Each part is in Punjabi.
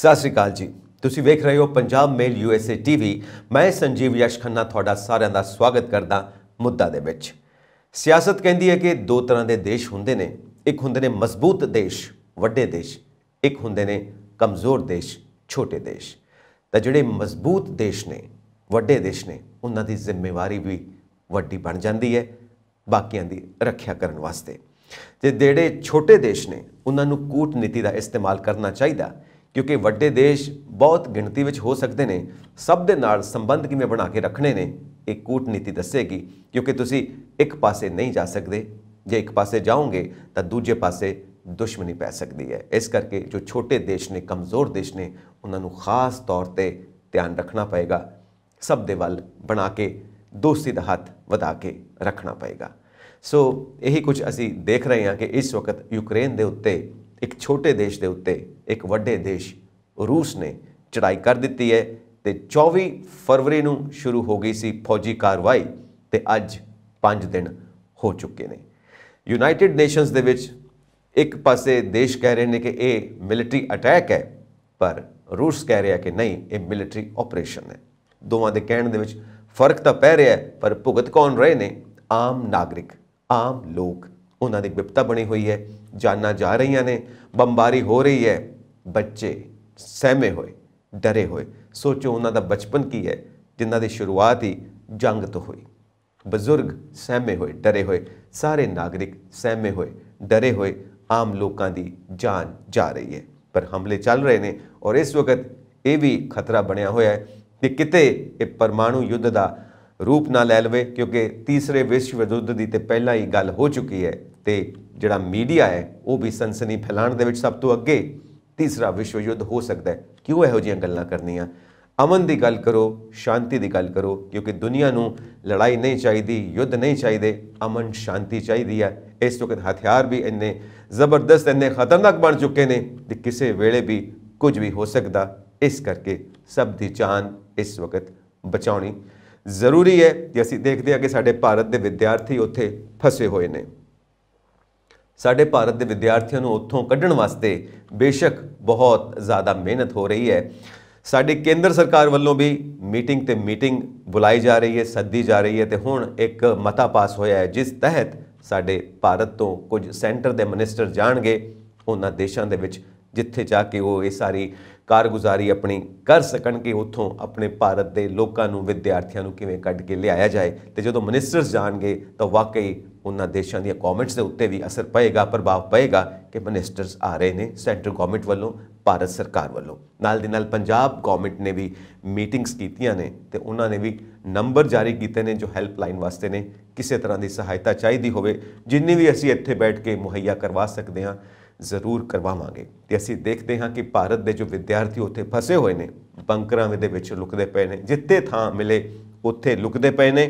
ਸਤਿ ਸ੍ਰੀ ਅਕਾਲ ਜੀ ਤੁਸੀਂ ਵੇਖ ਰਹੇ ਹੋ ਪੰਜਾਬ ਮੇਲ ਯੂਐਸਏ ਟੀਵੀ ਮੈਂ ਸੰਜੀਵ ਯਸ਼ ਖੰਨਾ ਤੁਹਾਡਾ ਸਾਰਿਆਂ ਦਾ ਸਵਾਗਤ ਕਰਦਾ ਮੁੱਦਾ ਦੇ ਵਿੱਚ ਸਿਆਸਤ ਕਹਿੰਦੀ ਹੈ ਕਿ ਦੋ ਤਰ੍ਹਾਂ ਦੇ ਦੇਸ਼ ਹੁੰਦੇ ਨੇ ਇੱਕ ਹੁੰਦੇ ਨੇ ਮਜ਼ਬੂਤ ਦੇਸ਼ ਵੱਡੇ ਦੇਸ਼ ਇੱਕ ਹੁੰਦੇ ਨੇ ਕਮਜ਼ੋਰ ਦੇਸ਼ ਛੋਟੇ ਦੇਸ਼ ਤਾਂ ਜਿਹੜੇ ਮਜ਼ਬੂਤ ਦੇਸ਼ ਨੇ ਵੱਡੇ ਦੇਸ਼ ਨੇ ਉਹਨਾਂ ਦੀ ਜ਼ਿੰਮੇਵਾਰੀ ਵੀ ਵੱਡੀ ਬਣ ਜਾਂਦੀ ਹੈ ਬਾਕੀਆਂ ਦੀ ਰੱਖਿਆ ਕਰਨ ਵਾਸਤੇ ਤੇ ਜਿਹੜੇ ਛੋਟੇ ਦੇਸ਼ ਨੇ ਉਹਨਾਂ ਨੂੰ ਕੂਟਨੀਤੀ ਦਾ ਇਸਤੇਮਾਲ ਕਰਨਾ ਚਾਹੀਦਾ ਹੈ ਕਿਉਂਕਿ ਵੱਡੇ ਦੇਸ਼ ਬਹੁਤ ਗਿਣਤੀ ਵਿੱਚ ਹੋ ਸਕਦੇ ਨੇ ਸਭ ਦੇ ਨਾਲ ਸੰਬੰਧ ਕਿਵੇਂ ਬਣਾ ਕੇ ਰੱਖਣੇ ਨੇ ਇਹ ਕੂਟਨੀਤੀ ਦੱਸੇਗੀ ਕਿਉਂਕਿ ਤੁਸੀਂ ਇੱਕ ਪਾਸੇ ਨਹੀਂ ਜਾ ਸਕਦੇ ਜੇ ਇੱਕ ਪਾਸੇ ਜਾਓਗੇ ਤਾਂ ਦੂਜੇ ਪਾਸੇ ਦੁਸ਼ਮਣੀ ਪੈ ਸਕਦੀ ਹੈ ਇਸ ਕਰਕੇ ਜੋ ਛੋਟੇ ਦੇਸ਼ ਨੇ ਕਮਜ਼ੋਰ ਦੇਸ਼ ਨੇ ਉਹਨਾਂ ਨੂੰ ਖਾਸ ਤੌਰ ਤੇ ਧਿਆਨ ਰੱਖਣਾ ਪਏਗਾ ਸਭ ਦੇ ਵੱਲ ਬਣਾ ਕੇ ਦੋਸਤੀ ਦਾ ਹੱਥ ਵਧਾ ਕੇ ਰੱਖਣਾ ਪਏਗਾ ਸੋ ਇਹੀ ਕੁਝ ਅਸੀਂ ਦੇਖ ਰਹੇ ਹਾਂ ਕਿ ਇਸ ਵਕਤ ਯੂਕਰੇਨ ਦੇ ਉੱਤੇ ਇੱਕ ਛੋਟੇ ਦੇਸ਼ ਦੇ ਉੱਤੇ ਇੱਕ ਵੱਡੇ ਦੇਸ਼ ਰੂਸ ਨੇ ਚੜਾਈ ਕਰ ਦਿੱਤੀ ਹੈ ਤੇ 24 ਫਰਵਰੀ ਨੂੰ ਸ਼ੁਰੂ ਹੋ ਗਈ ਸੀ ਫੌਜੀ ਕਾਰਵਾਈ ਤੇ ਅੱਜ 5 ਦਿਨ ਹੋ ਚੁੱਕੇ ਨੇ ਯੂਨਾਈਟਿਡ ਨੇਸ਼ਨਸ ਦੇ ਵਿੱਚ ਇੱਕ ਪਾਸੇ ਦੇਸ਼ ਕਹਿ ਰਹੇ ਨੇ ਕਿ ਇਹ ਮਿਲਟਰੀ ਅਟੈਕ ਹੈ ਪਰ ਰੂਸ ਕਹਿ ਰਿਹਾ ਕਿ ਨਹੀਂ ਇਹ ਮਿਲਟਰੀ ਆਪਰੇਸ਼ਨ ਹੈ ਦੋਵਾਂ ਦੇ ਕਹਿਣ ਦੇ ਵਿੱਚ ਫਰਕ ਤਾਂ ਪੈ ਰਿਹਾ ਹੈ ਪਰ ਭੁਗਤ ਕੌਣ ਰਹੇ ਨੇ ਆਮ ਨਾਗਰਿਕ ਆਮ ਲੋਕ ਉਹਨਾਂ ਦੀ ਵਿਪਤਾ ਬਣੀ ਹੋਈ ਹੈ ਜਾਨਾਂ ਜਾ ਰਹੀਆਂ ਨੇ ਬੰਬਾਰੀ ਹੋ ਰਹੀ ਹੈ ਬੱਚੇ ਸਹਿਮੇ ਹੋਏ ਡਰੇ ਹੋਏ ਸੋਚੋ ਉਹਨਾਂ ਦਾ ਬਚਪਨ ਕੀ ਹੈ ਜਿਨ੍ਹਾਂ ਦੀ ਸ਼ੁਰੂਆਤ ਹੀ ਜੰਗ ਤੋਂ ਹੋਈ ਬਜ਼ੁਰਗ ਸਹਿਮੇ ਹੋਏ ਡਰੇ ਹੋਏ ਸਾਰੇ ਨਾਗਰਿਕ ਸਹਿਮੇ ਹੋਏ ਡਰੇ ਹੋਏ ਆਮ ਲੋਕਾਂ ਦੀ ਜਾਨ ਜਾ ਰਹੀ ਹੈ ਪਰ ਹਮਲੇ ਚੱਲ ਰਹੇ ਨੇ ਔਰ ਇਸ ਵਕਤ ਇਹ ਵੀ ਖਤਰਾ ਬਣਿਆ ਹੋਇਆ ਹੈ ਕਿ ਕਿਤੇ ਇਹ ਪਰਮਾਣੂ ਯੁੱਧ ਦਾ ਰੂਪ ਨਾ ਲੈ ਲਵੇ ਕਿਉਂਕਿ ਤੀਸਰੇ ਵਿਸ਼ਵ ਯੁੱਧ ਦੀ ਤੇ ਪਹਿਲਾਂ ਹੀ ਗੱਲ ਹੋ ਚੁੱਕੀ ਹੈ ਤੇ ਜਿਹੜਾ ਮੀਡੀਆ ਹੈ ਉਹ ਵੀ ਸਨਸਨੀ ਫੈਲਾਣ ਦੇ ਵਿੱਚ ਸਭ ਤੋਂ ਅੱਗੇ ਤੀਸਰਾ ਵਿਸ਼ਵ ਯੁੱਧ ਹੋ ਸਕਦਾ ਹੈ ਕਿਉਂ ਇਹੋ ਜਿਹੀਆਂ ਗੱਲਾਂ ਕਰਨੀਆਂ ਅਮਨ ਦੀ ਗੱਲ ਕਰੋ ਸ਼ਾਂਤੀ ਦੀ ਗੱਲ ਕਰੋ ਕਿਉਂਕਿ ਦੁਨੀਆ ਨੂੰ ਲੜਾਈ ਨਹੀਂ ਚਾਹੀਦੀ ਯੁੱਧ ਨਹੀਂ ਚਾਹੀਦੇ ਅਮਨ ਸ਼ਾਂਤੀ ਚਾਹੀਦੀ ਹੈ ਇਸ ਵਕਤ ਹਥਿਆਰ ਵੀ ਇੰਨੇ ਜ਼ਬਰਦਸਤ ਇੰਨੇ ਖਤਰਨਾਕ ਬਣ ਚੁੱਕੇ ਨੇ ਕਿ ਕਿਸੇ ਵੇਲੇ ਵੀ ਕੁਝ ਵੀ ਹੋ ਸਕਦਾ ਇਸ ਕਰਕੇ ਸਭ ਦੀ ਜਾਨ ਇਸ ਵਕਤ ਬਚਾਉਣੀ ਜ਼ਰੂਰੀ ਹੈ ਜੇ ਅਸੀਂ ਦੇਖਦੇ ਹਾਂ ਕਿ ਸਾਡੇ ਭਾਰਤ ਦੇ ਵਿਦਿਆਰਥੀ ਉੱਥੇ ਫਸੇ ਹੋਏ ਨੇ ਸਾਡੇ ਭਾਰਤ ਦੇ ਵਿਦਿਆਰਥੀਆਂ ਨੂੰ ਉੱਥੋਂ ਕੱਢਣ ਵਾਸਤੇ ਬੇਸ਼ੱਕ ਬਹੁਤ ਜ਼ਿਆਦਾ ਮਿਹਨਤ ਹੋ ਰਹੀ ਹੈ ਸਾਡੇ ਕੇਂਦਰ ਸਰਕਾਰ ਵੱਲੋਂ ਵੀ ਮੀਟਿੰਗ ਤੇ ਮੀਟਿੰਗ ਬੁਲਾਈ ਜਾ ਰਹੀ ਹੈ ਸੱਦੀ ਜਾ ਰਹੀ ਹੈ ਤੇ ਹੁਣ ਇੱਕ ਮਤਾ ਪਾਸ ਹੋਇਆ ਹੈ ਜਿਸ ਤਹਿਤ ਸਾਡੇ ਭਾਰਤ ਤੋਂ ਕੁਝ ਸੈਂਟਰ ਦੇ ਮਿਨਿਸਟਰ ਜਾਣਗੇ ਉਹਨਾਂ ਦੇਸ਼ਾਂ ਦੇ ਵਿੱਚ ਜਿੱਥੇ ਜਾ ਕੇ ਉਹ ਇਹ ਸਾਰੀ ਕਾਰਗੁਜ਼ਾਰੀ ਆਪਣੀ ਕਰ ਸਕਣ ਕਿ ਉੱਥੋਂ ਆਪਣੇ ਭਾਰਤ ਦੇ ਲੋਕਾਂ ਨੂੰ ਵਿਦਿਆਰਥੀਆਂ ਨੂੰ ਕਿਵੇਂ ਕੱਢ ਕੇ ਲਿਆਇਆ ਜਾਏ ਤੇ ਜਦੋਂ ਮਿਨਿਸਟਰਸ ਜਾਣਗੇ ਤਾਂ ਵਾਕਈ ਉਹਨਾਂ ਦੇਸ਼ਾਂ ਦੀਆਂ ਗਵਰਨਮੈਂਟਸ ਦੇ ਉੱਤੇ ਵੀ ਅਸਰ ਪਏਗਾ ਪ੍ਰਭਾਵ ਪਏਗਾ ਕਿ ਮਿਨਿਸਟਰਸ ਆ ਰਹੇ ਨੇ ਸੈਂਟਰ ਗਵਰਨਮੈਂਟ ਵੱਲੋਂ ਭਾਰਤ ਸਰਕਾਰ ਵੱਲੋਂ ਨਾਲ ਦੇ ਨਾਲ ਪੰਜਾਬ ਗਵਰਨਮੈਂਟ ਨੇ ਵੀ ਮੀਟਿੰਗਸ ਕੀਤੀਆਂ ਨੇ ਤੇ ਉਹਨਾਂ ਨੇ ਵੀ ਨੰਬਰ ਜਾਰੀ ਕੀਤੇ ਨੇ ਜੋ ਹੈਲਪਲਾਈਨ ਵਾਸਤੇ ਨੇ ਕਿਸੇ ਤਰ੍ਹਾਂ ਦੀ ਸਹਾਇਤਾ ਚਾਹੀਦੀ ਹੋਵੇ ਜਿੰਨੀ ਵੀ ਅਸੀਂ ਇੱਥੇ ਬੈਠ ਕੇ ਮੁਹੱਈਆ ਕਰਵਾ ਸਕਦੇ ਹਾਂ ਜ਼ਰੂਰ ਕਰਵਾਵਾਂਗੇ ਤੇ ਅਸੀਂ ਦੇਖਦੇ ਹਾਂ ਕਿ ਭਾਰਤ ਦੇ ਜੋ ਵਿਦਿਆਰਥੀ ਉੱਥੇ ਫਸੇ ਹੋਏ ਨੇ ਬੰਕਰਾਂ ਦੇ ਵਿੱਚ ਲੁਕਦੇ ਪਏ ਨੇ ਜਿੱਤੇ ਥਾਂ ਮਿਲੇ ਉੱਥੇ ਲੁਕਦੇ ਪਏ ਨੇ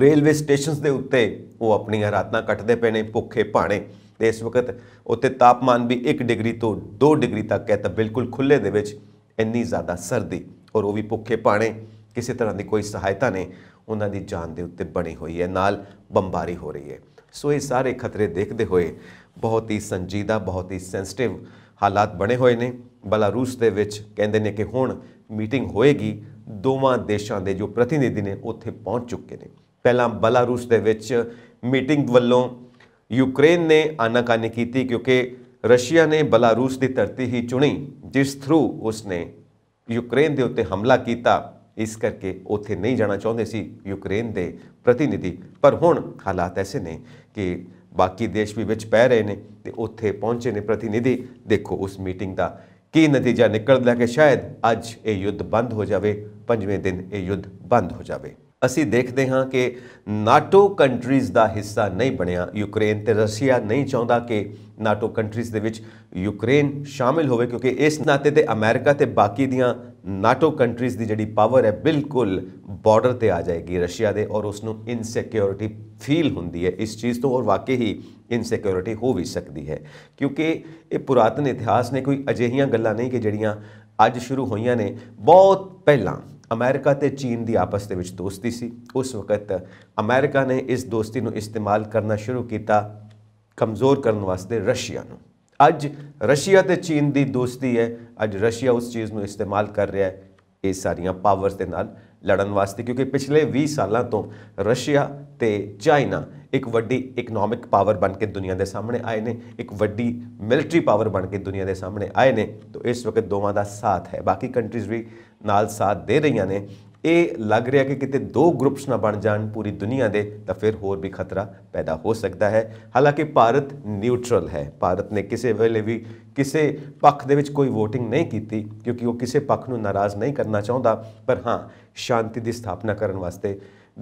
ਰੇਲਵੇ ਸਟੇਸ਼ਨਸ ਦੇ ਉੱਤੇ ਉਹ ਆਪਣੀਆਂ ਰਾਤਾਂ ਕੱਟਦੇ ਪਏ ਨੇ ਭੁੱਖੇ ਭਾਣੇ ਤੇ ਇਸ ਵਕਤ ਉੱਤੇ ਤਾਪਮਾਨ ਵੀ 1 ਡਿਗਰੀ ਤੋਂ 2 ਡਿਗਰੀ ਤੱਕ ਹੈ ਤਾਂ ਬਿਲਕੁਲ ਖੁੱਲੇ ਦੇ ਵਿੱਚ ਇੰਨੀ ਜ਼ਿਆਦਾ ਸਰਦੀ ਔਰ ਉਹ ਵੀ ਭੁੱਖੇ ਭਾਣੇ ਕਿਸੇ ਤਰ੍ਹਾਂ ਦੀ ਕੋਈ ਸਹਾਇਤਾ ਨਹੀਂ ਉਹਨਾਂ ਦੀ ਜਾਨ ਦੇ ਉੱਤੇ ਬਣੀ ਹੋਈ ਹੈ ਨਾਲ ਬੰਬਾਰੀ ਹੋ ਰਹੀ ਹੈ ਸੋ ਇਹ ਸਾਰੇ ਖਤਰੇ ਦੇਖਦੇ ਹੋਏ ਬਹੁਤ ਹੀ ਸੰਜੀਦਾ ਬਹੁਤ ਹੀ ਸੈਂਸਿਟਿਵ ਹਾਲਾਤ ਬਣੇ ਹੋਏ ਨੇ ਬਲਾਰੂਸ ਦੇ ਵਿੱਚ ਕਹਿੰਦੇ ਨੇ ਕਿ ਹੁਣ ਮੀਟਿੰਗ ਹੋਏਗੀ ਦੋਵਾਂ ਦੇਸ਼ਾਂ ਦੇ ਜੋ ਪ੍ਰਤੀਨਿਧੀ ਨੇ ਉੱਥੇ ਪਹੁੰਚ ਚੁੱਕੇ ਨੇ ਪਹਿਲਾਂ ਬਲਾਰੂਸ ਦੇ ਵਿੱਚ ਮੀਟਿੰਗ ਵੱਲੋਂ ਯੂਕਰੇਨ ਨੇ ਆਨਾਕਾਨੀ ਕੀਤੀ ਕਿਉਂਕਿ ਰਸ਼ੀਆ ਨੇ ਬਲਾਰੂਸ ਦੀ ਧਰਤੀ ਹੀ ਚੁਣੀ ਜਿਸ ਥਰੂ ਉਸਨੇ ਯੂਕਰੇਨ ਦੇ ਉੱਤੇ ਹਮਲਾ ਕੀਤਾ ਇਸ ਕਰਕੇ ਉੱਥੇ ਨਹੀਂ ਜਾਣਾ ਚਾਹੁੰਦੇ ਸੀ ਯੂਕਰੇਨ ਦੇ ਪ੍ਰਤੀਨਿਧੀ ਪਰ ਹੁਣ ਹਾਲਾਤ ਐਸੇ ਨੇ ਕਿ ਬਾਕੀ ਦੇਸ਼ ਵੀ ਵਿੱਚ ਪੈ ਰਹੇ ਨੇ ਤੇ ਉੱਥੇ ਪਹੁੰਚੇ ਨੇ ਪ੍ਰਤੀਨਿਧੀ ਦੇਖੋ ਉਸ ਮੀਟਿੰਗ ਦਾ ਕੀ ਨਤੀਜਾ ਨਿਕਲਦਾ ਕਿ ਸ਼ਾਇਦ ਅੱਜ ਇਹ ਯੁੱਧ ਬੰਦ ਹੋ ਜਾਵੇ ਪੰਜਵੇਂ ਦਿਨ ਇਹ ਯੁੱਧ ਬੰਦ ਹੋ ਜਾਵੇ ਅਸੀਂ ਦੇਖਦੇ ਹਾਂ ਕਿ ਨਾਟੋ ਕੰਟਰੀਜ਼ ਦਾ ਹਿੱਸਾ ਨਹੀਂ ਬਣਿਆ ਯੂਕਰੇਨ ਤੇ ਰਸ਼ੀਆ ਨਹੀਂ ਚਾਹੁੰਦਾ ਕਿ ਨਾਟੋ ਕੰਟਰੀਜ਼ ਦੇ ਵਿੱਚ ਯੂਕਰੇਨ ਸ਼ਾਮਿਲ ਹੋਵੇ ਕਿਉਂਕਿ ਇਸ ਨਾਤੇ ਤੇ ਅਮਰੀਕਾ ਤੇ ਬਾਕੀ ਦੀਆਂ ਨਾਟੋ ਕੰਟਰੀਜ਼ ਦੀ ਜਿਹੜੀ ਪਾਵਰ ਹੈ ਬਿਲਕੁਲ ਬਾਰਡਰ ਤੇ ਆ ਜਾਏਗੀ ਰਸ਼ੀਆ ਦੇ ਔਰ ਉਸ ਨੂੰ ਇਨਸਿਕਿਉਰਿਟੀ ਫੀਲ ਹੁੰਦੀ ਹੈ ਇਸ ਚੀਜ਼ ਤੋਂ ਔਰ ਵਾਕਈ ਹੀ ਇਨਸਿਕਿਉਰਿਟੀ ਹੋ ਵੀ ਸਕਦੀ ਹੈ ਕਿਉਂਕਿ ਇਹ ਪੁਰਾਤਨ ਇਤਿਹਾਸ ਨੇ ਕੋਈ ਅਜਿਹੀਆਂ ਗੱਲਾਂ ਨਹੀਂ ਕਿ ਜਿਹੜੀਆਂ ਅੱਜ ਸ਼ੁਰੂ ਹੋਈਆਂ ਨੇ ਬਹੁਤ ਪਹਿਲਾਂ ਅਮਰੀਕਾ ਤੇ ਚੀਨ ਦੀ ਆਪਸ ਦੇ ਵਿੱਚ ਦੋਸਤੀ ਸੀ ਉਸ ਵਕਤ ਅਮਰੀਕਾ ਨੇ ਇਸ ਦੋਸਤੀ ਨੂੰ ਇਸਤੇਮਾਲ ਕਰਨਾ ਸ਼ੁਰੂ ਕੀਤਾ ਕਮਜ਼ੋਰ ਕਰਨ ਵਾਸਤੇ ਰਸ਼ੀਆ ਨੂੰ ਅੱਜ ਰਸ਼ੀਆ ਤੇ ਚੀਨ ਦੀ ਦੋਸਤੀ ਹੈ ਅੱਜ ਰਸ਼ੀਆ ਉਸ ਚੀਜ਼ ਨੂੰ ਇਸਤੇਮਾਲ ਕਰ ਰਿਹਾ ਹੈ ਇਹ ਸਾਰੀਆਂ ਪਾਵਰਸ ਦੇ ਨਾਲ ਲੜਨ ਵਾਸਤੇ ਕਿਉਂਕਿ ਪਿਛਲੇ 20 ਸਾਲਾਂ ਤੋਂ ਰਸ਼ੀਆ ਤੇ ਚਾਈਨਾ ਇੱਕ ਵੱਡੀ ਇਕਨੋਮਿਕ ਪਾਵਰ ਬਣ ਕੇ ਦੁਨੀਆ ਦੇ ਸਾਹਮਣੇ ਆਏ ਨੇ ਇੱਕ ਵੱਡੀ ਮਿਲਟਰੀ ਪਾਵਰ ਬਣ ਕੇ ਦੁਨੀਆ ਦੇ ਸਾਹਮਣੇ ਆਏ ਨੇ ਤੋਂ ਇਸ ਵਕਤ ਦੋਵਾਂ ਦਾ ਸਾਥ ਹੈ ਬਾਕੀ ਕੰਟਰੀਜ਼ ਵੀ ਨਾਲ ਸਾਥ ਦੇ ਰਹੀਆਂ ਨੇ ਇਹ ਲੱਗ ਰਿਹਾ ਕਿ ਕਿਤੇ ਦੋ ਗਰੁੱਪਸ ਨਾ ਬਣ ਜਾਣ ਪੂਰੀ ਦੁਨੀਆ ਦੇ ਤਾਂ ਫਿਰ ਹੋਰ ਵੀ ਖਤਰਾ ਪੈਦਾ ਹੋ ਸਕਦਾ ਹੈ ਹਾਲਾਂਕਿ ਭਾਰਤ ਨਿਊਟਰਲ ਹੈ ਭਾਰਤ ਨੇ ਕਿਸੇ ਵੇਲੇ ਵੀ ਕਿਸੇ ਪੱਖ ਦੇ ਵਿੱਚ ਕੋਈ VOTING ਨਹੀਂ ਕੀਤੀ ਕਿਉਂਕਿ ਉਹ ਕਿਸੇ ਪੱਖ ਨੂੰ ਨਾਰਾਜ਼ ਨਹੀਂ ਕਰਨਾ ਚਾਹੁੰਦਾ ਪਰ ਹਾਂ ਸ਼ਾਂਤੀ ਦੀ ਸਥਾਪਨਾ ਕਰਨ ਵਾਸਤੇ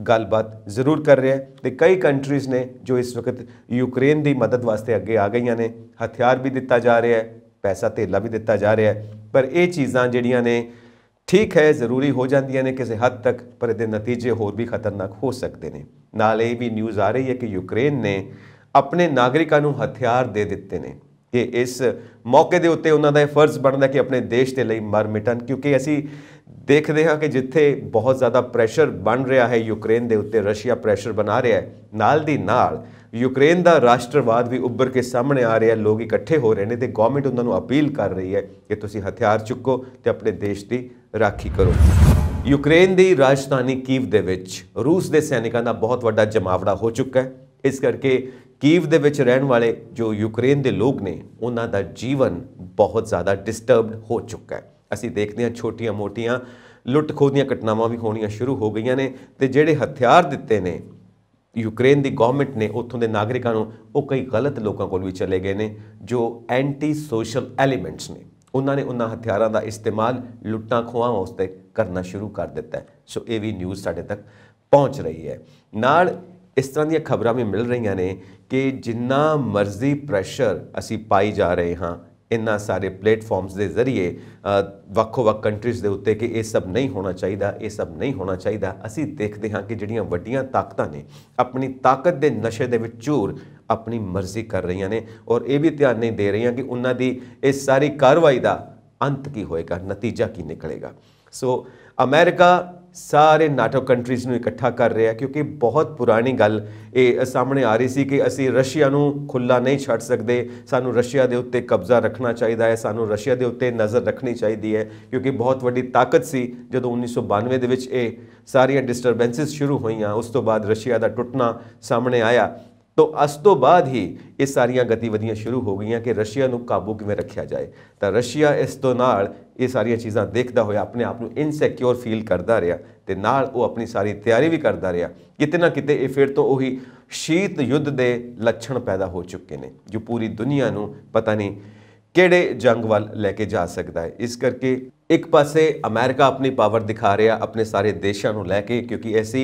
ਗੱਲਬਾਤ ਜ਼ਰੂਰ ਕਰ ਰਿਹਾ ਤੇ ਕਈ ਕੰਟਰੀਜ਼ ਨੇ ਜੋ ਇਸ ਵਕਤ ਯੂਕਰੇਨ ਦੀ ਮਦਦ ਵਾਸਤੇ ਅੱਗੇ ਆ ਗਈਆਂ ਨੇ ਹਥਿਆਰ ਵੀ ਦਿੱਤਾ ਜਾ ਰਿਹਾ ਹੈ ਪੈਸਾ ਤੇਲਾ ਵੀ ਦਿੱਤਾ ਜਾ ਰਿਹਾ ਹੈ ਪਰ ਇਹ ਚੀਜ਼ਾਂ ਜਿਹੜੀਆਂ ਨੇ ਠੀਕ ਹੈ ਜ਼ਰੂਰੀ ਹੋ ਜਾਂਦੀਆਂ ਨੇ ਕਿਸੇ ਹੱਦ ਤੱਕ ਪਰ ਇਹਦੇ ਨਤੀਜੇ ਹੋਰ ਵੀ ਖਤਰਨਾਕ ਹੋ ਸਕਦੇ ਨੇ ਨਾਲ ਇਹ ਵੀ ਨਿਊਜ਼ ਆ ਰਹੀ ਹੈ ਕਿ ਯੂਕਰੇਨ ਨੇ ਆਪਣੇ ਨਾਗਰਿਕਾਂ ਨੂੰ ਹਥਿਆਰ ਦੇ ਦਿੱਤੇ ਨੇ ਕਿ ਇਸ ਮੌਕੇ ਦੇ ਉੱਤੇ ਉਹਨਾਂ ਦਾ ਇਹ ਫਰਜ਼ ਬਣਦਾ ਕਿ ਆਪਣੇ ਦੇਸ਼ ਦੇ ਲਈ ਮਰ ਮਿਟਣ ਕਿਉਂਕਿ ਅਸੀਂ ਦੇਖਦੇ ਹਾਂ ਕਿ ਜਿੱਥੇ ਬਹੁਤ ਜ਼ਿਆਦਾ ਪ੍ਰੈਸ਼ਰ ਬਣ ਰਿਹਾ ਹੈ ਯੂਕਰੇਨ ਦੇ ਉੱਤੇ ਰਸ਼ੀਆ ਪ੍ਰੈਸ਼ਰ ਬਣਾ ਰਿਹਾ ਹੈ ਨਾਲ ਦੀ ਨਾਲ ਯੂਕਰੇਨ ਦਾ ਰਾਸ਼ਟਰਵਾਦ ਵੀ ਉੱਭਰ ਕੇ ਸਾਹਮਣੇ ਆ ਰਿਹਾ ਲੋਕ ਇਕੱਠੇ ਹੋ ਰਹੇ ਨੇ ਤੇ ਗਵਰਨਮੈਂਟ ਉਹਨਾਂ ਨੂੰ ਅਪੀਲ ਕਰ ਰਹੀ ਹੈ ਕਿ ਤੁਸੀਂ ਹਥਿਆਰ ਚੁੱਕੋ ਤੇ ਆਪਣੇ ਦੇਸ਼ ਦੀ ਰਾਖੀ ਕਰੋ ਯੂਕਰੇਨ ਦੀ ਰਾਜਧਾਨੀ ਕੀਵ ਦੇ ਵਿੱਚ ਰੂਸ ਦੇ ਸੈਨਿਕਾਂ ਦਾ ਬਹੁਤ ਵੱਡਾ ਜਮਾਵੜਾ ਹੋ ਚੁੱਕਾ ਹੈ ਇਸ ਕਰਕੇ ਕੀਵ ਦੇ ਵਿੱਚ ਰਹਿਣ ਵਾਲੇ ਜੋ ਯੂਕਰੇਨ ਦੇ ਲੋਕ ਨੇ ਉਹਨਾਂ ਦਾ ਜੀਵਨ ਬਹੁਤ ਜ਼ਿਆਦਾ ਡਿਸਟਰਬਡ ਹੋ ਚੁੱਕਾ ਹੈ ਅਸੀਂ ਦੇਖਦੇ ਹਾਂ ਛੋਟੀਆਂ-ਮੋਟੀਆਂ ਲੁੱਟ-ਖੋਹ ਦੀਆਂ ਘਟਨਾਵਾਂ ਵੀ ਹੋਣੀਆਂ ਸ਼ੁਰੂ ਹੋ ਗਈਆਂ ਨੇ ਤੇ ਜਿਹੜੇ ਹਥਿਆਰ ਦਿੱਤੇ ਨੇ ਯੂਕਰੇਨ ਦੀ ਗਵਰਨਮੈਂਟ ਨੇ ਉੱਥੋਂ ਦੇ ਨਾਗਰਿਕਾਂ ਨੂੰ ਉਹ ਕਈ ਗਲਤ ਲੋਕਾਂ ਕੋਲ ਵੀ ਚਲੇ ਗਏ ਨੇ ਜੋ ਐਂਟੀ ਸੋਸ਼ਲ ਐਲੀਮੈਂਟਸ ਨੇ ਉਹਨਾਂ ਨੇ ਉਹਨਾਂ ਹਥਿਆਰਾਂ ਦਾ ਇਸਤੇਮਾਲ ਲੁੱਟਾਂ ਖੋਹਾਂ ਉਸਤੇ ਕਰਨਾ ਸ਼ੁਰੂ ਕਰ ਦਿੱਤਾ ਸੋ ਇਹ ਵੀ ਨਿਊਜ਼ ਸਾਡੇ ਤੱਕ ਪਹੁੰਚ ਰਹੀ ਹੈ ਨਾਲ ਇਸ ਤਰ੍ਹਾਂ ਦੀਆਂ ਖਬਰਾਂ ਵੀ ਮਿਲ ਰਹੀਆਂ ਨੇ ਕਿ ਜਿੰਨਾ ਮਰਜ਼ੀ ਪ੍ਰੈਸ਼ਰ ਅਸੀਂ ਪਾਈ ਜਾ ਰਹੇ ਹਾਂ ਇਨਾ ਸਾਰੇ ਪਲੇਟਫਾਰਮਸ ਦੇ ਜ਼ਰੀਏ ਵੱਖੋ-ਵੱਖ ਕੰਟਰੀਜ਼ ਦੇ ਉੱਤੇ ਕਿ ਇਹ ਸਭ ਨਹੀਂ ਹੋਣਾ ਚਾਹੀਦਾ ਇਹ ਸਭ ਨਹੀਂ ਹੋਣਾ ਚਾਹੀਦਾ ਅਸੀਂ ਦੇਖਦੇ ਹਾਂ ਕਿ ਜਿਹੜੀਆਂ ਵੱਡੀਆਂ ਤਾਕਤਾਂ ਨੇ ਆਪਣੀ ਤਾਕਤ ਦੇ ਨਸ਼ੇ ਦੇ ਵਿੱਚ ਚੂਰ ਆਪਣੀ ਮਰਜ਼ੀ ਕਰ ਰਹੀਆਂ ਨੇ ਔਰ ਇਹ ਵੀ ਧਿਆਨ ਨਹੀਂ ਦੇ ਰਹੀਆਂ ਕਿ ਉਹਨਾਂ ਦੀ ਇਸ ਸਾਰੀ ਕਾਰਵਾਈ ਦਾ ਅੰਤ ਕੀ ਹੋਏਗਾ ਨਤੀਜਾ ਕੀ ਨਿਕਲੇਗਾ ਸੋ ਅਮਰੀਕਾ ਸਾਰੇ ਨਾਟੋ ਕੰਟਰੀਜ਼ ਨੂੰ ਇਕੱਠਾ ਕਰ ਰਿਹਾ ਕਿਉਂਕਿ ਬਹੁਤ ਪੁਰਾਣੀ ਗੱਲ ਇਹ ਸਾਹਮਣੇ ਆ ਰਹੀ ਸੀ ਕਿ ਅਸੀਂ ਰਸ਼ੀਆ ਨੂੰ ਖੁੱਲਾ ਨਹੀਂ ਛੱਡ ਸਕਦੇ ਸਾਨੂੰ ਰਸ਼ੀਆ ਦੇ ਉੱਤੇ ਕਬਜ਼ਾ ਰੱਖਣਾ ਚਾਹੀਦਾ ਹੈ ਸਾਨੂੰ ਰਸ਼ੀਆ ਦੇ ਉੱਤੇ ਨਜ਼ਰ ਰੱਖਣੀ ਚਾਹੀਦੀ ਹੈ ਕਿਉਂਕਿ ਬਹੁਤ ਵੱਡੀ ਤਾਕਤ ਸੀ ਜਦੋਂ 1992 ਦੇ ਵਿੱਚ ਇਹ ਸਾਰੀਆਂ ਡਿਸਟਰਬੈਂਸਸ ਸ਼ੁਰੂ ਹੋਈਆਂ ਉਸ ਤੋਂ ਬਾਅਦ ਰਸ਼ੀਆ ਦਾ ਟੁੱਟਣਾ ਸਾਹਮਣੇ ਆਇਆ ਤੋਂ ਅਸ ਤੋਂ ਬਾਅਦ ਹੀ ਇਹ ਸਾਰੀਆਂ ਗਤੀਵਿਧੀਆਂ ਸ਼ੁਰੂ ਹੋ ਗਈਆਂ ਕਿ ਰਸ਼ੀਆ ਨੂੰ ਕਾਬੂ ਕਿਵੇਂ ਰੱਖਿਆ ਜਾਏ ਤਾਂ ਰਸ਼ੀਆ ਇਸ ਤੋਂ ਨਾਲ ਇਹ ਸਾਰੀਆਂ ਚੀਜ਼ਾਂ ਦੇਖਦਾ ਹੋਇਆ ਆਪਣੇ ਆਪ ਨੂੰ ਇਨਸਿਕਿਉਰ ਫੀਲ ਕਰਦਾ ਰਿਹਾ ਤੇ ਨਾਲ ਉਹ ਆਪਣੀ ਸਾਰੀ ਤਿਆਰੀ ਵੀ ਕਰਦਾ ਰਿਹਾ ਕਿਤੇ ਨਾ ਕਿਤੇ ਇਹ ਫਿਰ ਤੋਂ ਉਹੀ ਸ਼ੀਤ ਯੁੱਧ ਦੇ ਲੱਛਣ ਪੈਦਾ ਹੋ ਚੁੱਕੇ ਨੇ ਜੋ ਪੂਰੀ ਦੁਨੀਆ ਨੂੰ ਪਤਾ ਨਹੀਂ ਕਿਹੜੇ ਜੰਗ ਵੱਲ ਲੈ ਕੇ ਜਾ ਸਕਦਾ ਹੈ ਇਸ ਕਰਕੇ ਇੱਕ ਪਾਸੇ ਅਮਰੀਕਾ ਆਪਣੀ ਪਾਵਰ ਦਿਖਾ ਰਿਹਾ ਆਪਣੇ ਸਾਰੇ ਦੇਸ਼ਾਂ ਨੂੰ ਲੈ ਕੇ ਕਿਉਂਕਿ ਐਸੀ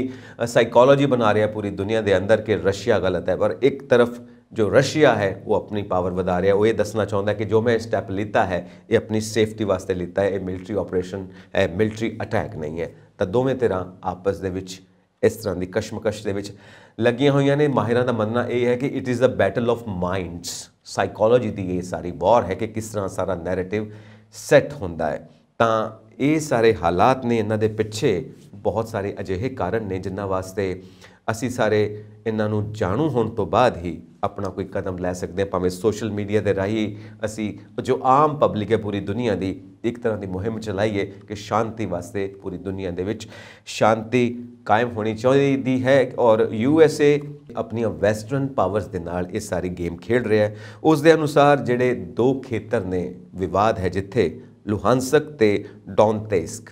ਸਾਈਕੋਲੋਜੀ ਬਣਾ ਰਿਹਾ ਪੂਰੀ ਦੁਨੀਆ ਦੇ ਅੰਦਰ ਕਿ ਰਸ਼ੀਆ ਗਲਤ ਹੈ ਪਰ ਇੱਕ ਤਰਫ ਜੋ ਰਸ਼ੀਆ ਹੈ ਉਹ ਆਪਣੀ ਪਾਵਰ ਵਧਾ ਰਿਹਾ ਉਹ ਇਹ ਦੱਸਣਾ ਚਾਹੁੰਦਾ ਕਿ ਜੋ ਮੈਂ ਸਟੈਪ ਲੀਤਾ ਹੈ ਇਹ ਆਪਣੀ ਸੇਫਟੀ ਵਾਸਤੇ ਲੀਤਾ ਹੈ ਇਹ ਮਿਲਟਰੀ ਆਪਰੇਸ਼ਨ ਹੈ ਮਿਲਟਰੀ ਅਟੈਕ ਨਹੀਂ ਹੈ ਤਾਂ ਦੋਵੇਂ ਤਰ੍ਹਾਂ ਆਪਸ ਦੇ ਵਿੱਚ ਇਸ ਤਰ੍ਹਾਂ ਦੀ ਕਸ਼ਮਕਸ਼ ਦੇ ਵਿੱਚ ਲੱਗੀਆਂ ਹੋਈਆਂ ਨੇ ਮਾਹਿਰਾਂ ਦਾ ਮੰਨਣਾ ਇਹ ਹੈ ਕਿ it is a battle of minds psychology ਦੀ ਇਹ ਸਾਰੀ ਬੌਰ ਹੈ ਕਿ ਕਿਸ ਤਰ੍ਹਾਂ ਸਾਰਾ ਨੈਰੇਟਿਵ ਸੈੱਟ ਹੁੰਦਾ ਹੈ ਤਾਂ ਇਹ ਸਾਰੇ ਹਾਲਾਤ ਨੇ ਇਹਨਾਂ ਦੇ ਪਿੱਛੇ ਬਹੁਤ ਸਾਰੇ ਅਜਿਹੇ ਕਾਰਨ ਨੇ ਜਿਨ੍ਹਾਂ ਵਾਸਤੇ ਅਸੀਂ ਸਾਰੇ ਇਹਨਾਂ ਨੂੰ ਜਾਣੂ ਹੋਣ ਤੋਂ ਬਾਅਦ ਹੀ ਆਪਣਾ ਕੋਈ ਕਦਮ ਲੈ ਸਕਦੇ ਭਾਵੇਂ ਸੋਸ਼ਲ ਮੀਡੀਆ ਦੇ ਰਾਹੀਂ ਅਸੀਂ ਜੋ ਆਮ ਪਬਲਿਕ ਹੈ ਪੂਰੀ ਦੁਨੀਆ ਦੀ ਇੱਕ ਤਰ੍ਹਾਂ ਦੀ ਮੁਹਿੰਮ ਚਲਾਈਏ ਕਿ ਸ਼ਾਂਤੀ ਵਾਸਤੇ ਪੂਰੀ ਦੁਨੀਆ ਦੇ ਵਿੱਚ ਸ਼ਾਂਤੀ ਕਾਇਮ ਹੋਣੀ ਚਾਹੀਦੀ ਹੈ ਔਰ ਯੂ ਐਸ ਏ ਆਪਣੀਆਂ ਵੈਸਟਰਨ ਪਾਵਰਸ ਦੇ ਨਾਲ ਇਹ ਸਾਰੀ ਗੇਮ ਖੇਡ ਰਿਹਾ ਹੈ ਉਸ ਦੇ ਅਨੁਸਾਰ ਜਿਹੜੇ ਦੋ ਖੇਤਰ ਨੇ ਵਿਵਾਦ ਹੈ ਜਿੱਥੇ ਲੁਹਾਂਸਕ ਤੇ ਡੌਨਟੇਸਕ